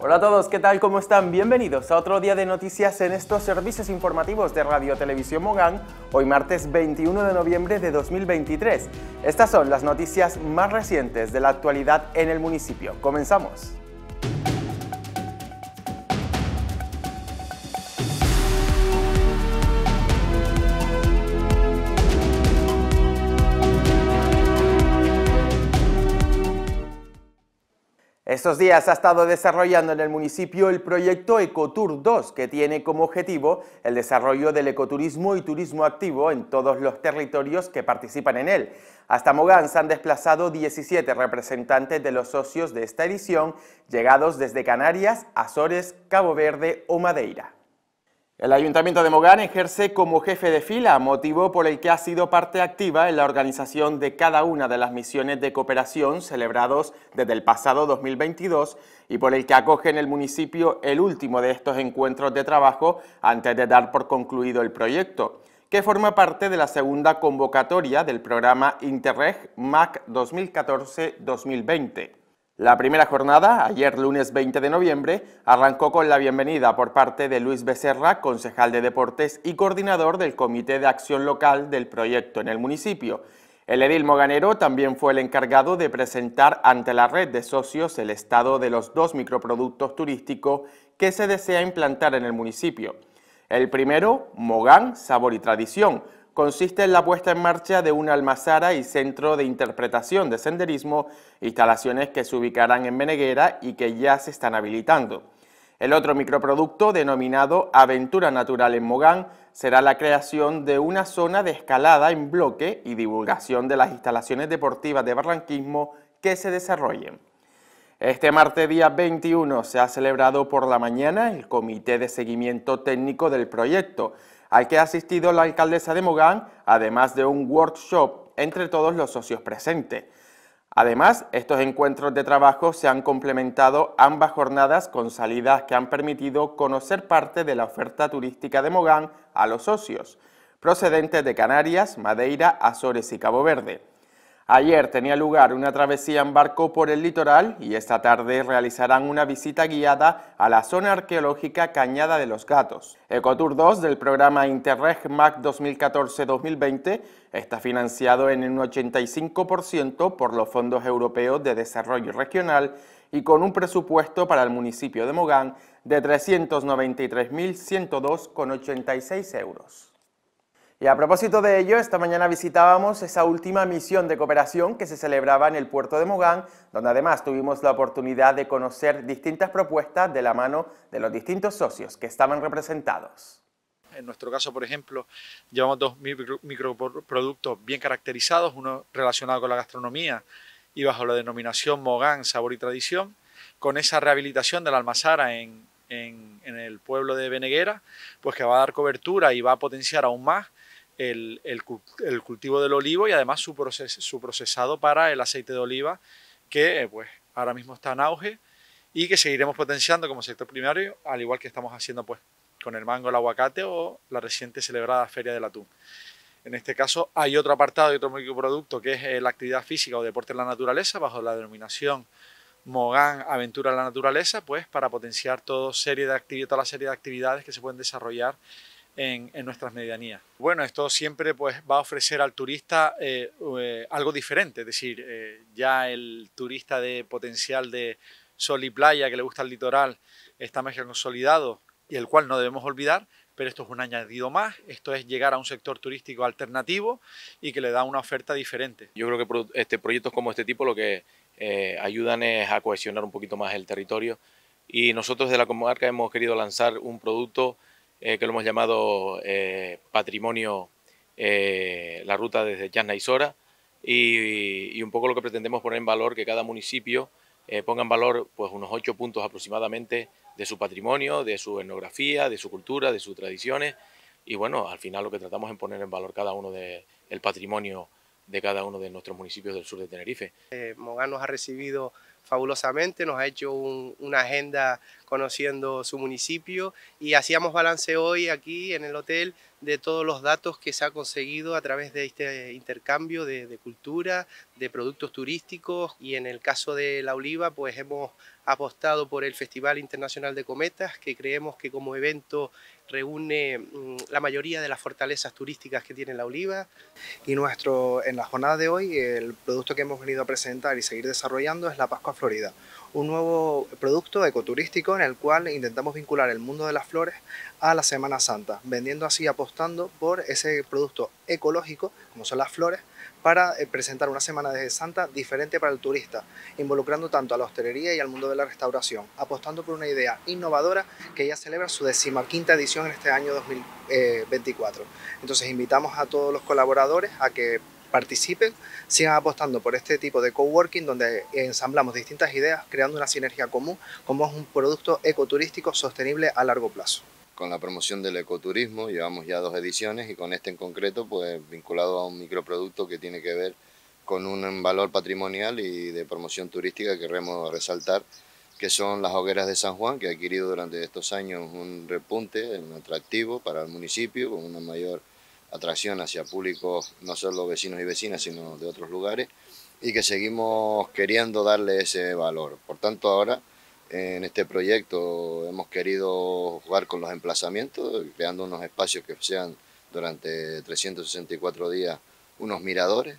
Hola a todos, ¿qué tal? ¿Cómo están? Bienvenidos a otro día de noticias en estos servicios informativos de Radio Televisión Mogán, hoy martes 21 de noviembre de 2023. Estas son las noticias más recientes de la actualidad en el municipio. Comenzamos. Estos días ha estado desarrollando en el municipio el proyecto Ecotour 2, que tiene como objetivo el desarrollo del ecoturismo y turismo activo en todos los territorios que participan en él. Hasta Mogán se han desplazado 17 representantes de los socios de esta edición, llegados desde Canarias, Azores, Cabo Verde o Madeira. El Ayuntamiento de Mogán ejerce como jefe de fila, motivo por el que ha sido parte activa en la organización de cada una de las misiones de cooperación celebrados desde el pasado 2022 y por el que acoge en el municipio el último de estos encuentros de trabajo antes de dar por concluido el proyecto, que forma parte de la segunda convocatoria del programa Interreg MAC 2014-2020. La primera jornada, ayer lunes 20 de noviembre, arrancó con la bienvenida por parte de Luis Becerra, concejal de Deportes y coordinador del Comité de Acción Local del proyecto en el municipio. El edil Moganero también fue el encargado de presentar ante la red de socios el estado de los dos microproductos turísticos que se desea implantar en el municipio. El primero, Mogán, Sabor y Tradición, consiste en la puesta en marcha de una almazara y centro de interpretación de senderismo, instalaciones que se ubicarán en Meneguera y que ya se están habilitando. El otro microproducto, denominado Aventura Natural en Mogán, será la creación de una zona de escalada en bloque y divulgación de las instalaciones deportivas de barranquismo que se desarrollen. Este martes día 21 se ha celebrado por la mañana el Comité de Seguimiento Técnico del Proyecto, al que ha asistido la alcaldesa de Mogán, además de un workshop entre todos los socios presentes. Además, estos encuentros de trabajo se han complementado ambas jornadas con salidas que han permitido conocer parte de la oferta turística de Mogán a los socios, procedentes de Canarias, Madeira, Azores y Cabo Verde. Ayer tenía lugar una travesía en barco por el litoral y esta tarde realizarán una visita guiada a la zona arqueológica Cañada de los Gatos. Ecotour 2 del programa Interreg MAC 2014-2020 está financiado en un 85% por los fondos europeos de desarrollo regional y con un presupuesto para el municipio de Mogán de 393.102,86 euros. Y a propósito de ello, esta mañana visitábamos esa última misión de cooperación que se celebraba en el puerto de Mogán, donde además tuvimos la oportunidad de conocer distintas propuestas de la mano de los distintos socios que estaban representados. En nuestro caso, por ejemplo, llevamos dos microproductos bien caracterizados, uno relacionado con la gastronomía y bajo la denominación Mogán, Sabor y Tradición, con esa rehabilitación de la almazara en, en el pueblo de Beneguera, pues que va a dar cobertura y va a potenciar aún más el, cultivo del olivo y además su, procesado para el aceite de oliva, que eh, pues ahora mismo está en auge y que seguiremos potenciando como sector primario, al igual que estamos haciendo pues con el mango, el aguacate o la reciente celebrada Feria del Atún. En este caso hay otro apartado y otro microproducto que es eh, la actividad física o deporte en la naturaleza bajo la denominación Mogán Aventura en la Naturaleza, pues para potenciar toda la serie de actividades que se pueden desarrollar en, nuestras medianías. Bueno, esto siempre pues, va a ofrecer al turista eh, eh, algo diferente, es decir, eh, ya el turista de potencial de sol y playa que le gusta el litoral está más consolidado y el cual no debemos olvidar, pero esto es un añadido más, esto es llegar a un sector turístico alternativo y que le da una oferta diferente. Yo creo que este, proyectos como este tipo lo que ayudan es a cohesionar un poquito más el territorio y nosotros de la comarca hemos querido lanzar un producto eh, que lo hemos llamado eh, patrimonio, eh, la ruta desde Chasna y Sora, y, un poco lo que pretendemos poner en valor, que cada municipio ponga en valor pues, unos ocho puntos aproximadamente de su patrimonio, de su etnografía, de su cultura, de sus tradiciones, y bueno, al final lo que tratamos es poner en valor cada uno de el patrimonio de cada uno de nuestros municipios del sur de Tenerife. Mogán nos ha recibido fabulosamente, nos ha hecho una agenda conociendo su municipio y hacíamos balance hoy aquí en el hotel de todos los datos que se ha conseguido a través de este intercambio de, de cultura, de productos turísticos y en el caso de La Oliva pues hemos apostado por el Festival Internacional de Cometas que creemos que como evento reúne mm, la mayoría de las fortalezas turísticas que tiene La Oliva. Y nuestro, en la jornada de hoy el producto que hemos venido a presentar y seguir desarrollando es la Pascua Florida, un nuevo producto ecoturístico en el cual intentamos vincular el mundo de las flores a la Semana Santa, vendiendo así, apostando por ese producto ecológico, como son las flores, para eh, presentar una Semana de Santa diferente para el turista, involucrando tanto a la hostelería y al mundo de la restauración, apostando por una idea innovadora que ya celebra su decimaquinta edición en este año 2024. Eh, Entonces invitamos a todos los colaboradores a que participen, sigan apostando por este tipo de coworking donde ensamblamos distintas ideas creando una sinergia común como es un producto ecoturístico sostenible a largo plazo. Con la promoción del ecoturismo llevamos ya dos ediciones y con este en concreto pues vinculado a un microproducto que tiene que ver con un valor patrimonial y de promoción turística queremos resaltar que son las hogueras de San Juan, que ha adquirido durante estos años un repunte, un atractivo para el municipio, con una mayor atracción hacia públicos, no solo vecinos y vecinas, sino de otros lugares, y que seguimos queriendo darle ese valor. Por tanto, ahora en este proyecto hemos querido jugar con los emplazamientos, creando unos espacios que sean durante 364 días unos miradores.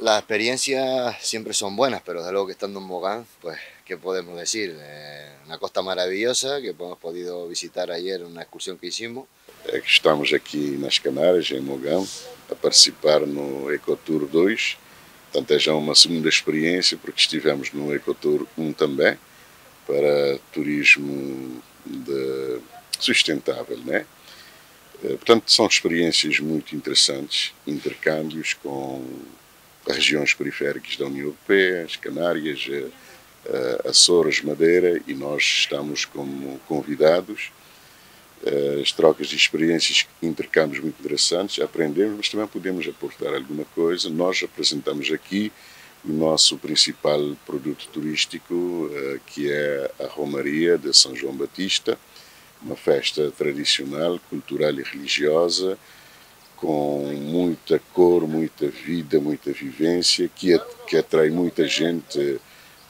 Las experiencias siempre son buenas, pero desde luego que estando en Mogán, pues, ¿qué podemos decir? Eh, una costa maravillosa que hemos podido visitar ayer en una excursión que hicimos é que estamos aqui nas Canárias, em Mogão, a participar no Ecotour 2. Portanto, é já uma segunda experiência, porque estivemos no Ecotour 1 também, para turismo de... sustentável, né? Eh, portanto, são experiências muito interessantes, intercâmbios com regiões periféricas da União Europeia, as Canárias, eh, eh, Açores, Madeira, e nós estamos como convidados eh, as trocas de experiências, intercâmbios muito interessantes, aprendemos, mas também podemos aportar alguma coisa. Nós apresentamos aqui o nosso principal produto turístico, eh, que é a Romaria de São João Batista, uma festa tradicional, cultural e religiosa, com muita cor, muita vida, muita vivência, que, que atrai muita gente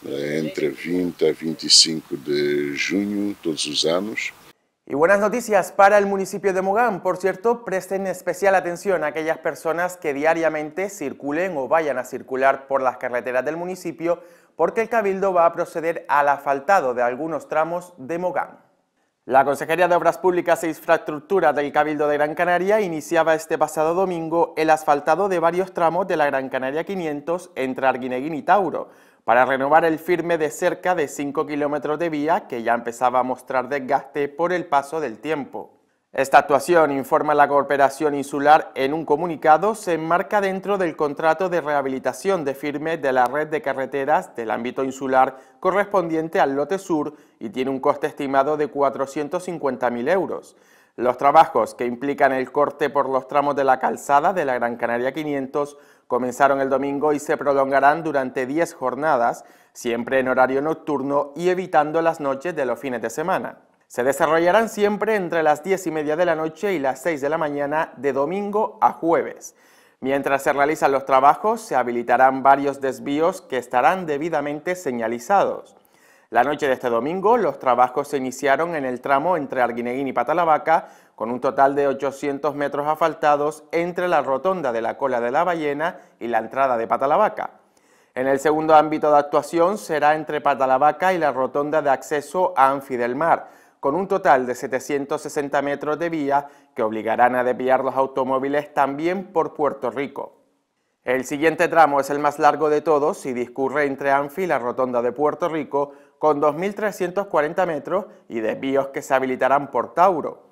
eh, entre 20 a 25 de junho, todos os anos. Y buenas noticias para el municipio de Mogán. Por cierto, presten especial atención a aquellas personas que diariamente circulen o vayan a circular por las carreteras del municipio porque el Cabildo va a proceder al asfaltado de algunos tramos de Mogán. La Consejería de Obras Públicas e Infraestructura del Cabildo de Gran Canaria iniciaba este pasado domingo el asfaltado de varios tramos de la Gran Canaria 500 entre Arguineguín y Tauro, para renovar el firme de cerca de 5 kilómetros de vía que ya empezaba a mostrar desgaste por el paso del tiempo. Esta actuación, informa la Corporación Insular en un comunicado, se enmarca dentro del contrato de rehabilitación de firme de la red de carreteras del ámbito insular correspondiente al lote sur y tiene un coste estimado de 450.000 euros. Los trabajos que implican el corte por los tramos de la calzada de la Gran Canaria 500 comenzaron el domingo y se prolongarán durante 10 jornadas, siempre en horario nocturno y evitando las noches de los fines de semana. Se desarrollarán siempre entre las 10 y media de la noche y las 6 de la mañana de domingo a jueves. Mientras se realizan los trabajos, se habilitarán varios desvíos que estarán debidamente señalizados. La noche de este domingo, los trabajos se iniciaron en el tramo entre Arguineguín y Patalabaca, con un total de 800 metros asfaltados entre la rotonda de la cola de la ballena y la entrada de Patalabaca. En el segundo ámbito de actuación será entre Patalabaca y la rotonda de acceso a Anfi del Mar, con un total de 760 metros de vía que obligarán a desviar los automóviles también por Puerto Rico. El siguiente tramo es el más largo de todos y discurre entre Anfi y la rotonda de Puerto Rico con 2.340 metros y desvíos que se habilitarán por Tauro.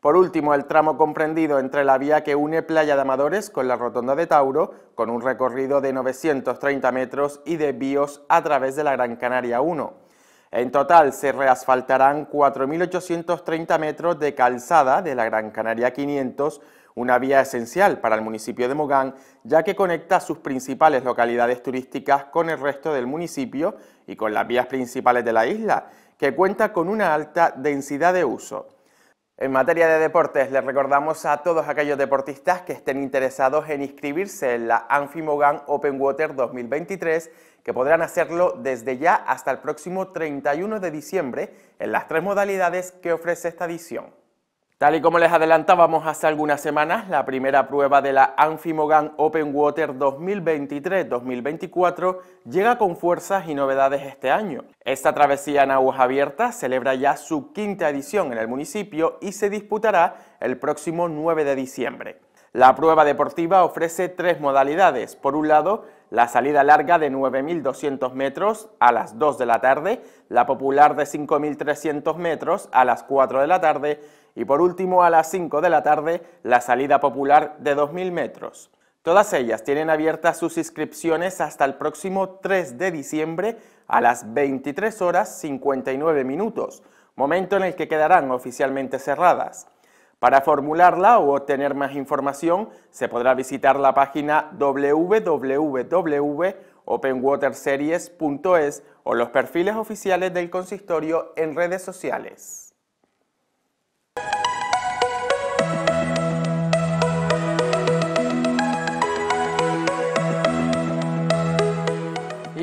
Por último, el tramo comprendido entre la vía que une Playa de Amadores con la Rotonda de Tauro, con un recorrido de 930 metros y desvíos a través de la Gran Canaria 1. En total se reasfaltarán 4.830 metros de calzada de la Gran Canaria 500, una vía esencial para el municipio de Mogán, ya que conecta sus principales localidades turísticas con el resto del municipio y con las vías principales de la isla, que cuenta con una alta densidad de uso. En materia de deportes, les recordamos a todos aquellos deportistas que estén interesados en inscribirse en la Anfimogan Open Water 2023 que podrán hacerlo desde ya hasta el próximo 31 de diciembre en las tres modalidades que ofrece esta edición. Tal y como les adelantábamos hace algunas semanas, la primera prueba de la Anfimogan Open Water 2023-2024 llega con fuerzas y novedades este año. Esta travesía en aguas abiertas celebra ya su quinta edición en el municipio y se disputará el próximo 9 de diciembre. La prueba deportiva ofrece tres modalidades. Por un lado, la salida larga de 9.200 metros a las 2 de la tarde, la popular de 5.300 metros a las 4 de la tarde y por último a las 5 de la tarde la salida popular de 2.000 metros. Todas ellas tienen abiertas sus inscripciones hasta el próximo 3 de diciembre a las 23 horas 59 minutos, momento en el que quedarán oficialmente cerradas. Para formularla o obtener más información, se podrá visitar la página www.openwaterseries.es o los perfiles oficiales del consistorio en redes sociales.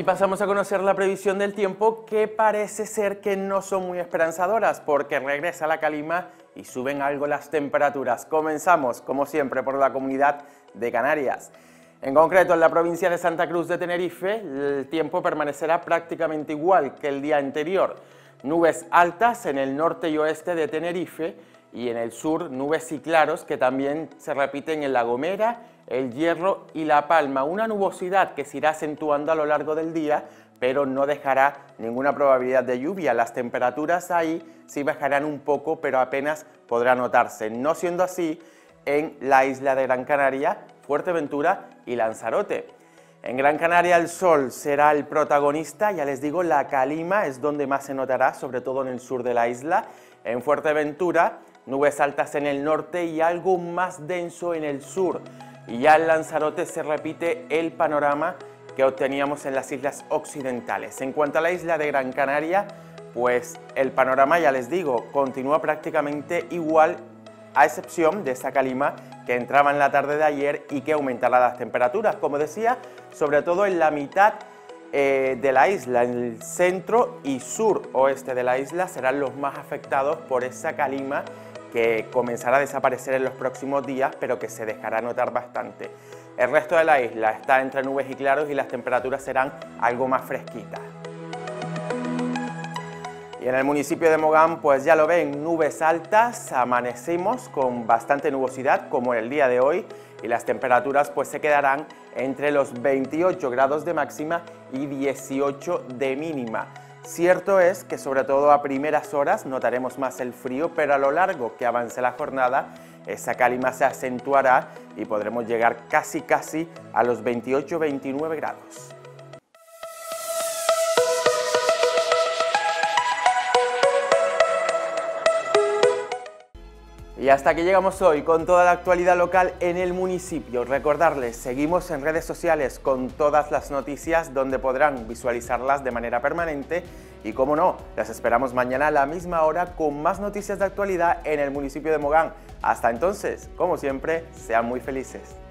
pasamos a conocer la previsión del tiempo que parece ser que no son muy esperanzadoras porque regresa la calima y suben algo las temperaturas. Comenzamos, como siempre, por la comunidad de Canarias. En concreto, en la provincia de Santa Cruz de Tenerife, el tiempo permanecerá prácticamente igual que el día anterior. Nubes altas en el norte y oeste de Tenerife y en el sur nubes y claros que también se repiten en La Gomera el Hierro y La Palma. Una nubosidad que se irá acentuando a lo largo del día, pero no dejará ninguna probabilidad de lluvia. Las temperaturas ahí sí bajarán un poco, pero apenas podrá notarse. No siendo así, en la isla de Gran Canaria, Fuerteventura y Lanzarote. En Gran Canaria el sol será el protagonista, ya les digo, la calima es donde más se notará, sobre todo en el sur de la isla. En Fuerteventura, nubes altas en el norte y algo más denso en el sur. Y ya en Lanzarote se repite el panorama que obteníamos en las islas occidentales. En cuanto a la isla de Gran Canaria, pues el panorama, ya les digo, continúa prácticamente igual a excepción de esa calima que entraba en la tarde de ayer y que aumentará las temperaturas, como decía, sobre todo en la mitad eh, de la isla, en el centro y sur oeste de la isla serán los más afectados por esa calima que comenzará a desaparecer en los próximos días, pero que se dejará notar bastante. El resto de la isla está entre nubes y claros y las temperaturas serán algo más fresquitas. Y en el municipio de Mogán, pues ya lo ven, nubes altas, amanecemos con bastante nubosidad como en el día de hoy y las temperaturas pues se quedarán entre los 28 grados de máxima y 18 de mínima. Cierto es que sobre todo a primeras horas notaremos más el frío, pero a lo largo que avance la jornada, esa calima se acentuará y podremos llegar casi casi a los 28-29 grados. Y hasta aquí llegamos hoy con toda la actualidad local en el municipio. Recordarles, seguimos en redes sociales con todas las noticias donde podrán visualizarlas de manera permanente y como no, las esperamos mañana a la misma hora con más noticias de actualidad en el municipio de Mogán. Hasta entonces, como siempre, sean muy felices.